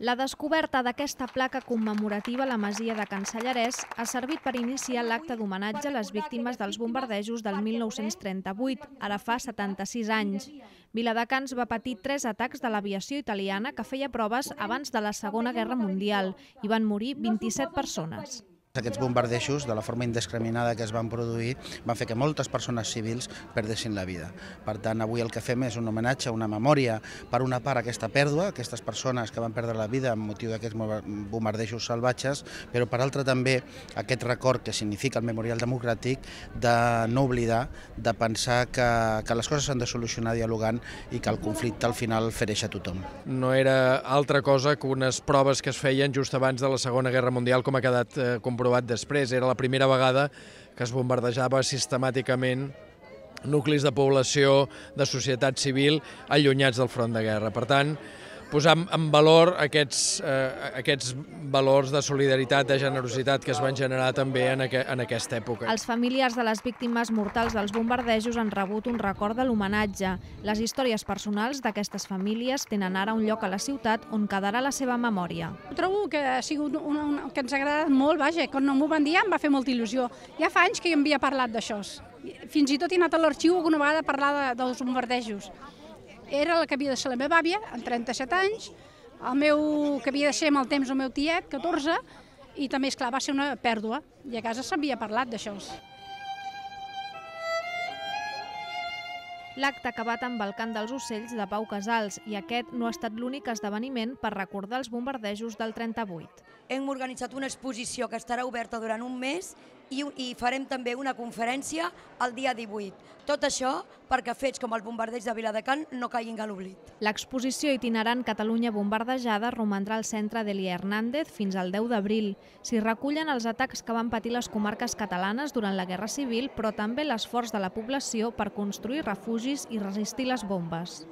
La descoberta d'aquesta placa commemorativa a la masia de Sallarès ha servit per iniciar l'acte d'homenatge a les víctimes dels bombardejos del 1938, ara fa 76 anys. Viladecans va patir tres atacs de l'aviació italiana que feia proves abans de la Segona Guerra Mundial i van morir 27 persones. Aquests bombardeixos, de la forma indiscriminada que es van produir, van fer que moltes persones civils perdessin la vida. Per tant, avui el que fem és un homenatge, una memòria, per una part aquesta pèrdua, aquestes persones que van perdre la vida amb motiu d'aquests bombardeixos salvatges, però per altra també aquest record que significa el Memorial Democràtic de no oblidar, de pensar que, que les coses s'han de solucionar dialogant i que el conflicte al final fereix a tothom. No era altra cosa que unes proves que es feien just abans de la Segona Guerra Mundial, com ha quedat eh, comportat comprovat després. Era la primera vegada que es bombardejava sistemàticament nuclis de població, de societat civil, allunyats del front de guerra. Per tant, posar en valor aquests, eh, aquests valors de solidaritat, de generositat que es van generar també en, aqu en aquesta època. Els familiars de les víctimes mortals dels bombardejos han rebut un record de l'homenatge. Les històries personals d'aquestes famílies tenen ara un lloc a la ciutat on quedarà la seva memòria. Trobo que ha sigut un, un, que ens ha agradat molt, vaja, quan no m'ho van dir em va fer molta il·lusió. Ja fa anys que hi havia parlat d'això. Fins i tot he anat a l'arxiu alguna vegada a parlar de, dels bombardejos era la que havia de ser la meva àvia, amb 37 anys, el meu, que havia de ser amb el temps el meu tiet, 14, i també, és clar va ser una pèrdua, i a casa s'havia parlat d'això. L'acte ha acabat amb el cant dels ocells de Pau Casals i aquest no ha estat l'únic esdeveniment per recordar els bombardejos del 38. Hem organitzat una exposició que estarà oberta durant un mes i, i farem també una conferència el dia 18. Tot això perquè fets com el bombardeig de Viladecant no caiguin a l'oblit. L'exposició itinerant Catalunya bombardejada romandrà al centre d'Eli Hernández fins al 10 d'abril. S'hi recullen els atacs que van patir les comarques catalanes durant la Guerra Civil, però també l'esforç de la població per construir refugis i resistir les bombes.